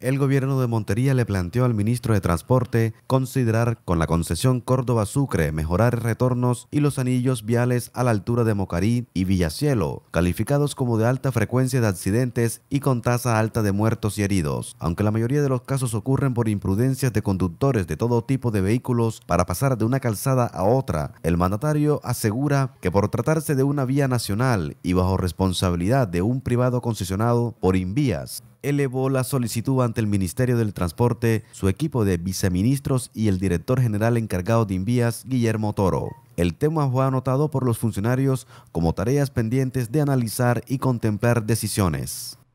el gobierno de Montería le planteó al ministro de Transporte considerar con la concesión Córdoba-Sucre mejorar retornos y los anillos viales a la altura de Mocarí y Villacielo, calificados como de alta frecuencia de accidentes y con tasa alta de muertos y heridos, aunque la mayoría de los casos ocurren por imprudencias de conductores de todo tipo de vehículos para pasar de una calzada a otra. El mandatario asegura que por tratarse de una vía nacional y bajo responsabilidad de un privado concesionado por Invías, elevó la solicitud ante el Ministerio del Transporte, su equipo de viceministros y el director general encargado de envías, Guillermo Toro. El tema fue anotado por los funcionarios como tareas pendientes de analizar y contemplar decisiones.